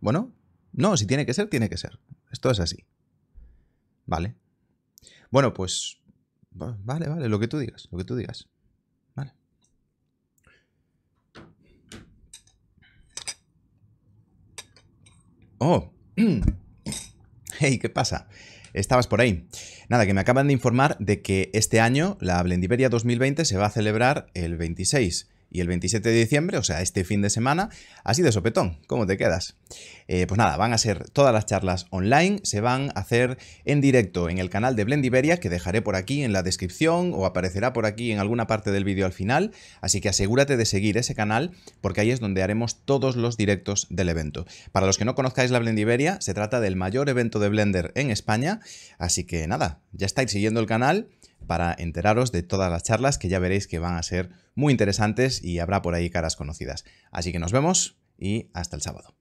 Bueno, no, si tiene que ser, tiene que ser. Esto es así. Vale. Bueno, pues. Vale, vale, lo que tú digas, lo que tú digas. Vale. Oh. Hey, ¿qué pasa? Estabas por ahí. Nada, que me acaban de informar de que este año la Blendiveria 2020 se va a celebrar el 26 y el 27 de diciembre, o sea, este fin de semana, así de sopetón, ¿cómo te quedas? Eh, pues nada, van a ser todas las charlas online, se van a hacer en directo en el canal de Blendiveria, que dejaré por aquí en la descripción o aparecerá por aquí en alguna parte del vídeo al final, así que asegúrate de seguir ese canal porque ahí es donde haremos todos los directos del evento. Para los que no conozcáis la Blendiveria, se trata del mayor evento de Blender en España, así que nada, ya estáis siguiendo el canal para enteraros de todas las charlas que ya veréis que van a ser muy interesantes y habrá por ahí caras conocidas. Así que nos vemos y hasta el sábado.